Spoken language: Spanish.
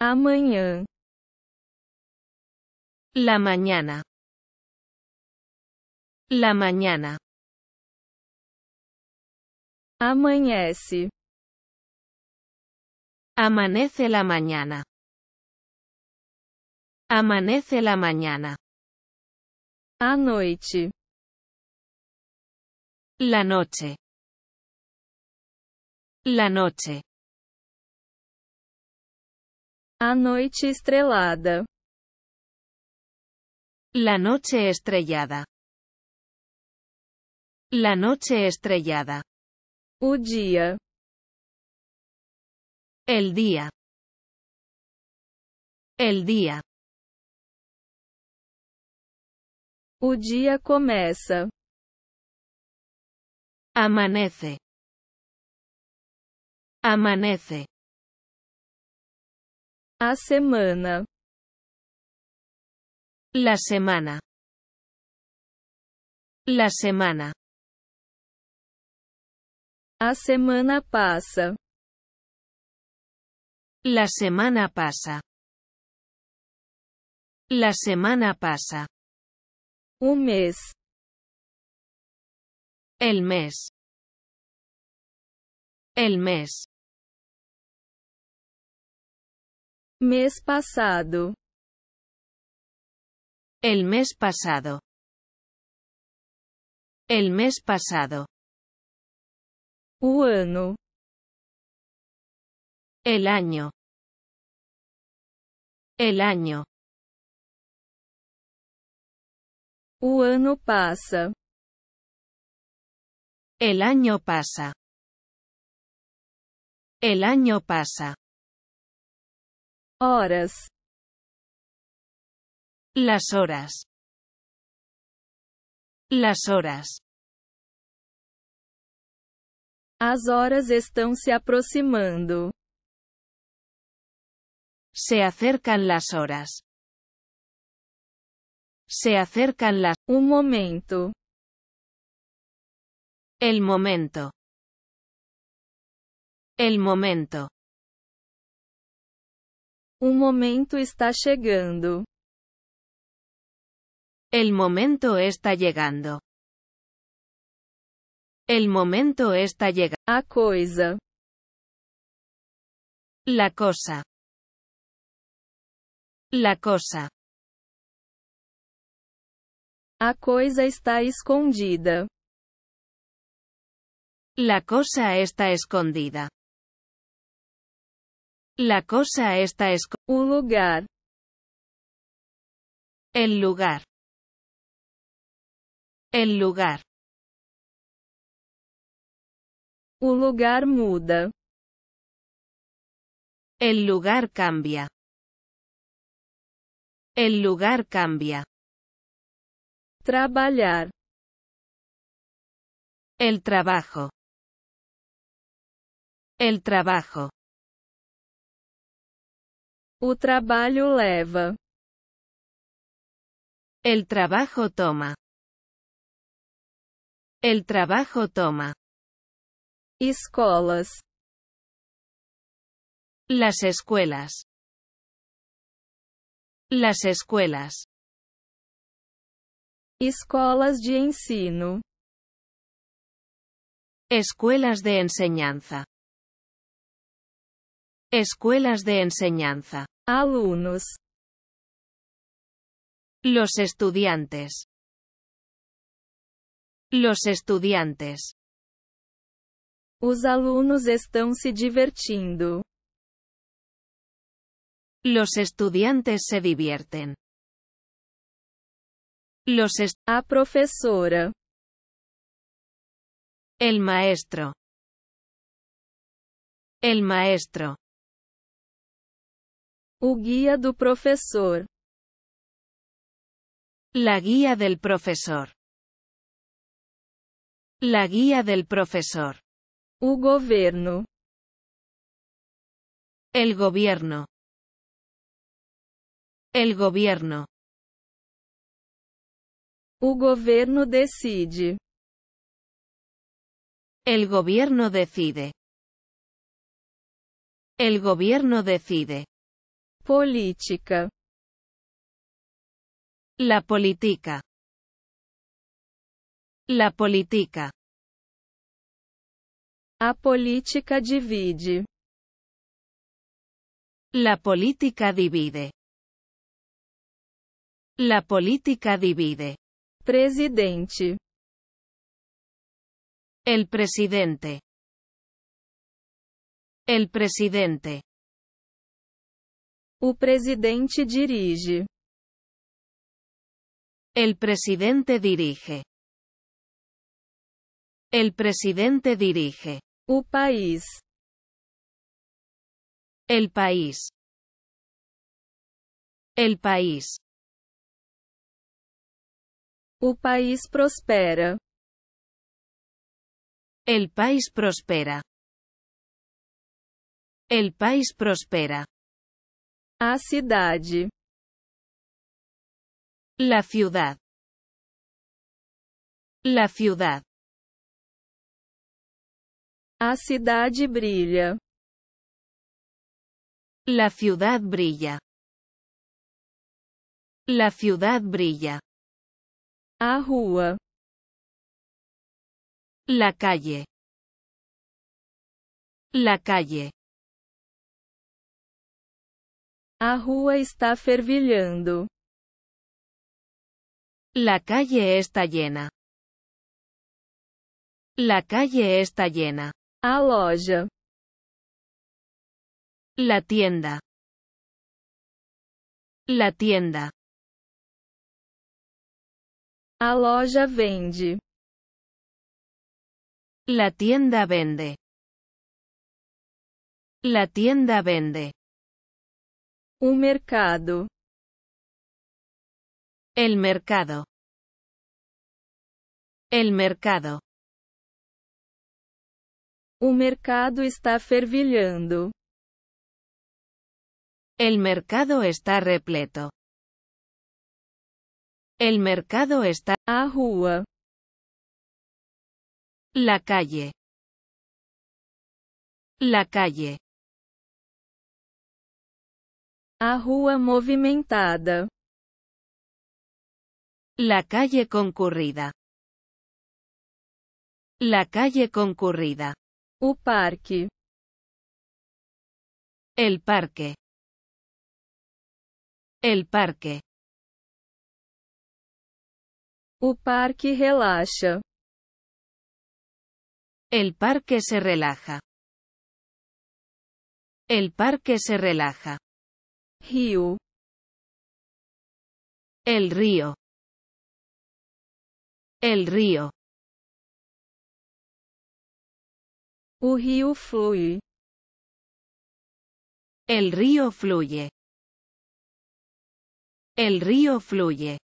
Amanhã. La mañana. La mañana. Amanhece. Amanece la mañana. Amanece la mañana. A La noche. La noche. A noite estrelada. La noche estrellada. La noche estrellada. O El día. El día. O día começa. Amanece. Amanece. A semana. La semana. La semana. A semana pasa. La semana pasa. La semana pasa. Un mes. El mes. El mes. Mes pasado. El mes pasado. El mes pasado. O año El año. El año. O año pasa. El año pasa. El año pasa horas las horas las horas Las horas están se aproximando. Se acercan las horas. Se acercan las... Un um momento. El momento. El momento. Un um momento está llegando. El momento está llegando. El momento está llegando. A cosa. La cosa. La cosa. A cosa está escondida. La cosa está escondida. La cosa está es un lugar. El lugar. El lugar. Un lugar muda. El lugar cambia. El lugar cambia. Trabajar. El trabajo. El trabajo. O leva. El trabajo toma. El trabajo toma. Escolas. Las escuelas. Las escuelas. Escolas de ensino. Escuelas de enseñanza. Escuelas de enseñanza. Alumnos. Los estudiantes. Los estudiantes. Los alumnos están se divirtiendo. Los estudiantes se divierten. Los A profesora. El maestro. El maestro. O guía do professor. La guía del profesor. La guía del profesor. O gobierno. El gobierno. El gobierno. O governo decide. El gobierno decide. El gobierno decide. Política. La política. La política. A política divide. La política divide. La política divide. Presidente. El presidente. El presidente. El presidente dirige. El presidente dirige. El presidente dirige. O país. El país. El país. O país prospera. El país prospera. El país prospera. A cidade. La ciudad. La ciudad. A cidade brilha. La ciudad brilla. La ciudad brilla. A rua. La calle. La calle. A rua está fervilhando. La calle está llena. La calle está llena. A loja. La tienda. La tienda. A loja vende. La tienda vende. La tienda vende un mercado. El mercado. El mercado. un mercado está fervilhando. El mercado está repleto. El mercado está a rua. La calle. La calle. A rua movimentada. La calle concurrida. La calle concurrida. O parque. El parque. El parque. O parque relaxa. El parque se relaja. El parque se relaja el río el río o río el río fluye el río fluye